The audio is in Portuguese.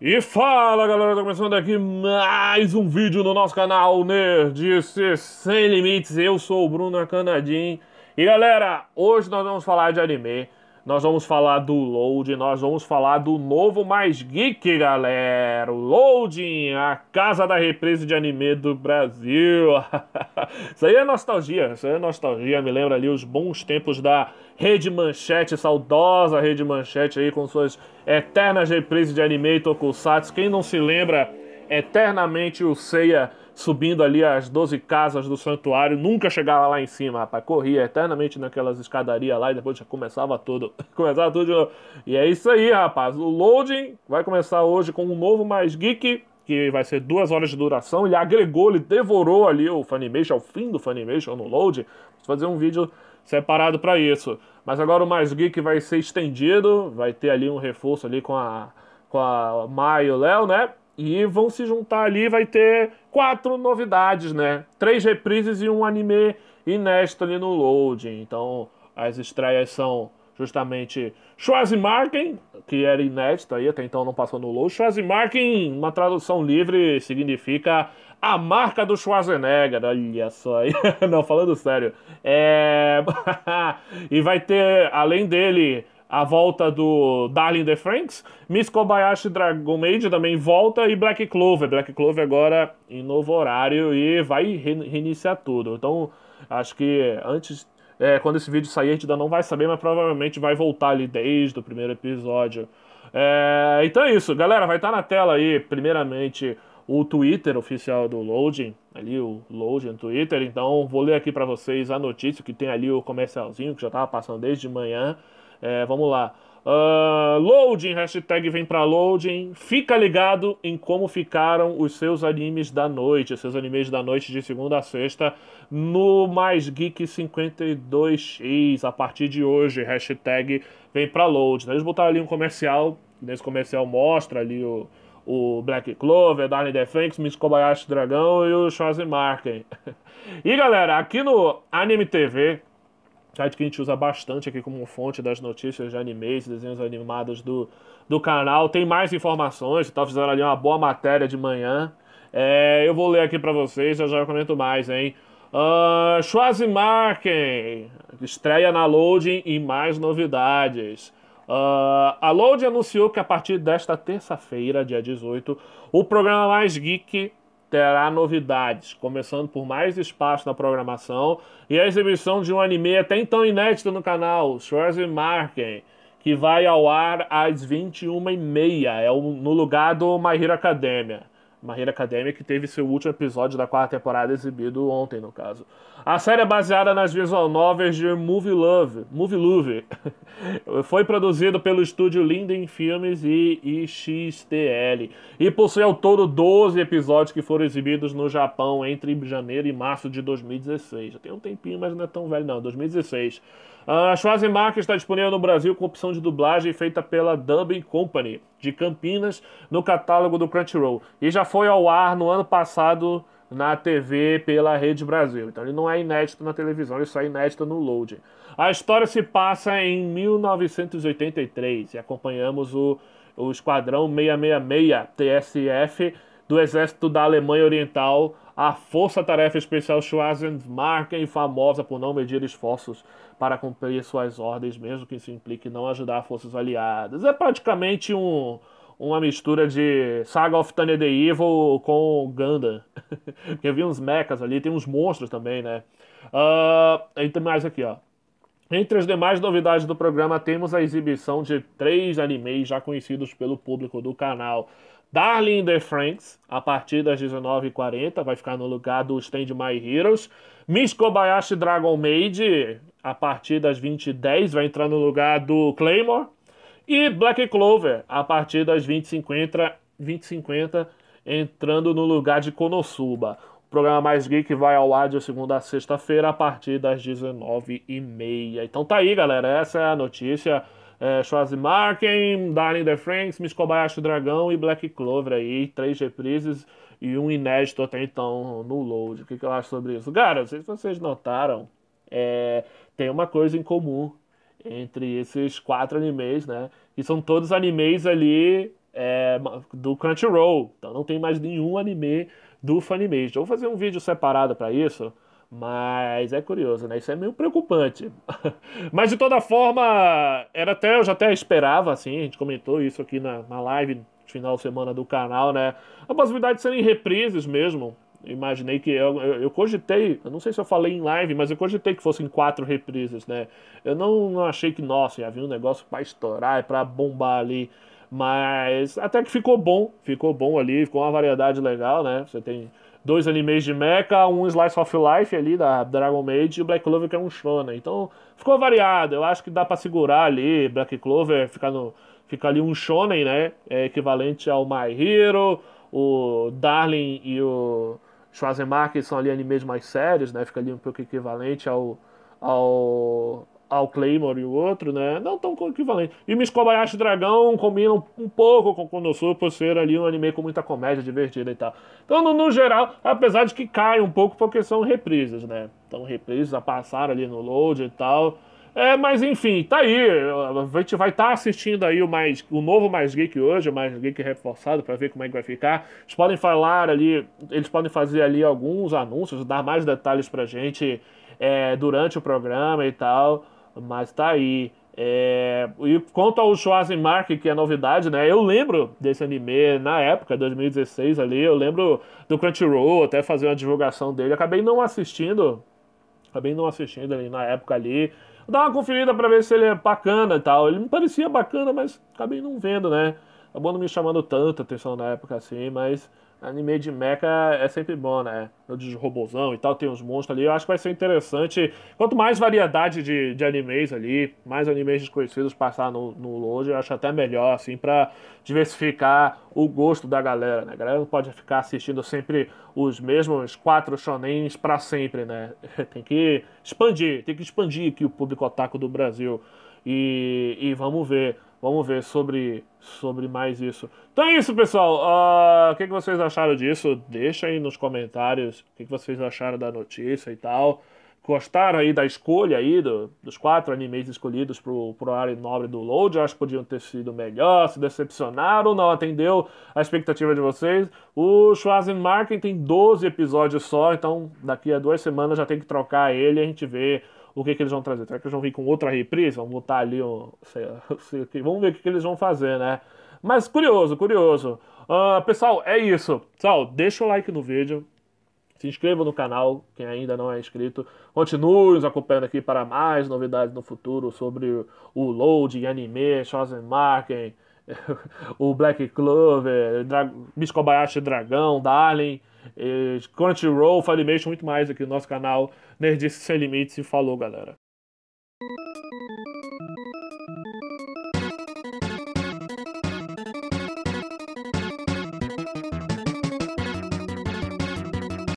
E fala galera, tá começando aqui mais um vídeo no nosso canal Nerdice Sem Limites. Eu sou o Bruno Canadim. E galera, hoje nós vamos falar de anime nós vamos falar do load, nós vamos falar do novo mais geek, galera. O loading, a casa da represa de anime do Brasil. isso aí é nostalgia, isso aí é nostalgia. Me lembra ali os bons tempos da Rede Manchete, saudosa Rede Manchete aí com suas eternas reprises de anime e tokusatsu. Quem não se lembra eternamente o Seiya subindo ali as 12 casas do santuário, nunca chegava lá em cima, rapaz. Corria eternamente naquelas escadarias lá e depois já começava tudo. começava tudo de novo. E é isso aí, rapaz. O loading vai começar hoje com um novo mais geek. Que vai ser duas horas de duração. Ele agregou, ele devorou ali o Funimation, ao fim do Funimation no load. Vou fazer um vídeo separado para isso. Mas agora o Mais Geek vai ser estendido. Vai ter ali um reforço ali com a, com a maio e o Léo, né? E vão se juntar ali, vai ter quatro novidades, né? Três reprises e um anime inédito ali no loading. Então, as estreias são justamente Schwarzenmarken, que era inédito aí, até então não passou no load. Schwarzenmarken, uma tradução livre, significa a marca do Schwarzenegger, olha só aí. Não, falando sério. É... e vai ter, além dele, a volta do Darling the Franks, Miss Kobayashi Dragon Maid também volta e Black Clover. Black Clover agora em novo horário e vai reiniciar tudo. Então, acho que antes, é, quando esse vídeo sair, a gente ainda não vai saber, mas provavelmente vai voltar ali desde o primeiro episódio. É, então é isso, galera. Vai estar tá na tela aí, primeiramente, o Twitter oficial do Loading, ali o Loading Twitter. Então, vou ler aqui para vocês a notícia que tem ali o comercialzinho que já estava passando desde manhã. É, vamos lá. Uh, loading, hashtag vem pra loading. Fica ligado em como ficaram os seus animes da noite, os seus animes da noite de segunda a sexta no Mais Geek 52X a partir de hoje. Hashtag vem pra loading Eles botaram ali um comercial, nesse comercial mostra ali o, o Black Clover, Darling the Phoenix, Miss Kobayashi Dragão e o shazimark e galera, aqui no Anime TV site que a gente usa bastante aqui como fonte das notícias de animes, desenhos animados do, do canal. Tem mais informações, tá? Fizeram ali uma boa matéria de manhã. É, eu vou ler aqui para vocês, já já comento mais, hein? Uh, Schwarzenmarken estreia na Loading e mais novidades. Uh, a Loading anunciou que a partir desta terça-feira, dia 18, o programa mais geek terá novidades, começando por mais espaço na programação e a exibição de um anime até então inédito no canal, Schwarzenegger Marken, que vai ao ar às 21h30, é no lugar do My Hero Academia. Marreira Academia, que teve seu último episódio da quarta temporada exibido ontem, no caso. A série é baseada nas visual novels de Movie Love, Movie Love. Foi produzido pelo estúdio Linden Filmes e IXTL e possui ao todo 12 episódios que foram exibidos no Japão entre janeiro e março de 2016. Já tem um tempinho, mas não é tão velho não, 2016. A Schwarzenbacher está disponível no Brasil com opção de dublagem feita pela Dubbing Company de Campinas no catálogo do Crunchyroll e já foi ao ar no ano passado na TV pela Rede Brasil. Então ele não é inédito na televisão, ele só é inédito no loading. A história se passa em 1983 e acompanhamos o, o esquadrão 666 TSF do exército da Alemanha Oriental a Força-Tarefa Especial Schwarzenmarken, é famosa por não medir esforços para cumprir suas ordens, mesmo que isso implique não ajudar forças aliadas. É praticamente um, uma mistura de Saga of Tanya the Evil com Gundam. Porque vi uns mechas ali, tem uns monstros também, né? Uh, ah, tem mais aqui, ó. Entre as demais novidades do programa, temos a exibição de três animes já conhecidos pelo público do canal. Darling The Franks, a partir das 19h40, vai ficar no lugar do Stand My Heroes. Miss Kobayashi Dragon Maid, a partir das 20h10, vai entrar no lugar do Claymore. E Black Clover, a partir das 20h50, 20h50 entrando no lugar de Konosuba. O programa Mais Geek vai ao ar de segunda a sexta-feira, a partir das 19h30. Então tá aí, galera. Essa é a notícia é, Schwarzenmarken, Darling the Franks, Miss Kobayashi Dragão e Black Clover aí, três reprises e um inédito até então no load. O que, que eu acho sobre isso? Cara, não sei se vocês notaram, é, tem uma coisa em comum entre esses quatro animes, né? Que são todos animes ali é, do Crunchyroll, então não tem mais nenhum anime do Funimation. Eu vou fazer um vídeo separado para isso, mas é curioso, né? Isso é meio preocupante. Mas de toda forma, era até, eu já até esperava, assim, a gente comentou isso aqui na, na live final de semana do canal, né? A possibilidade de serem reprises mesmo. Imaginei que eu, eu, eu, cogitei, eu não sei se eu falei em live, mas eu cogitei que fossem quatro reprises, né? Eu não, não achei que, nossa, ia vir um negócio para estourar, e para bombar ali. Mas até que ficou bom, ficou bom ali, ficou uma variedade legal, né? Você tem dois animes de mecha, um Slice of Life ali da Dragon Maid e o Black Clover que é um shonen. Então ficou variado, eu acho que dá para segurar ali, Black Clover ficar no fica ali um shonen, né? É equivalente ao My Hero, o Darling e o Schwarzenmark são ali animes mais sérios, né? Fica ali um pouco equivalente ao ao, ao Claymore e o outro, né? Não tão equivalente. E Miss Kobayashi Dragão combina um, pouco com Konosuba por ser ali um anime com muita comédia divertida e tal. Então, no, no, geral, apesar de que cai um pouco porque são reprises, né? Então, reprises a passar ali no load e tal. É, mas enfim, tá aí. A gente vai estar tá assistindo aí o, mais, o novo Mais Geek hoje, o Mais Geek reforçado, para ver como é que vai ficar. Eles podem falar ali, eles podem fazer ali alguns anúncios, dar mais detalhes pra gente é, durante o programa e tal. Mas tá aí. É... E quanto ao Schwarzenegger, que é novidade, né? Eu lembro desse anime na época, 2016 ali, eu lembro do Crunchyroll até fazer uma divulgação dele. Acabei não assistindo, acabei não assistindo ali na época ali. dá uma conferida para ver se ele é bacana e tal. Ele me parecia bacana, mas acabei não vendo, né? Acabou não me chamando tanto atenção na época assim, mas anime de mecha é sempre bom, né? De robozão e tal, tem uns monstros ali. Eu acho que vai ser interessante. Quanto mais variedade de, de animes ali, mais animes desconhecidos passar no, no Loja, eu acho até melhor, assim, pra diversificar o gosto da galera, né? A galera não pode ficar assistindo sempre os mesmos quatro shonens pra sempre, né? tem que expandir, tem que expandir aqui o público otaku do Brasil. E, e vamos ver. Vamos ver sobre, sobre mais isso. Então é isso, pessoal. Ah, o uh, que, que vocês acharam disso? Deixa aí nos comentários o que, que vocês acharam da notícia e tal. Gostaram aí da escolha aí do, dos quatro animes escolhidos pro, pro área nobre do Load? Acho que podiam ter sido melhor, se decepcionaram, não atendeu a expectativa de vocês. O Schwarzenmarken tem 12 episódios só, então daqui a duas semanas já tem que trocar ele e a gente vê o que, que eles vão trazer. Será que eles vão vir com outra reprise? Vão botar ali um. Sei, sei, vamos ver o que, que eles vão fazer, né? Mas curioso, curioso. Uh, pessoal, é isso. Pessoal, deixa o like no vídeo. Se inscreva no canal, quem ainda não é inscrito. Continue nos acompanhando aqui para mais novidades no futuro sobre o loading, anime, Shosen Marken, o Black Clover, Dra Biscobayashi Dragão, Darling. E eh, Crunchyroll, Funimation, muito mais aqui no nosso canal Nerdice Sem Limites. E falou, galera.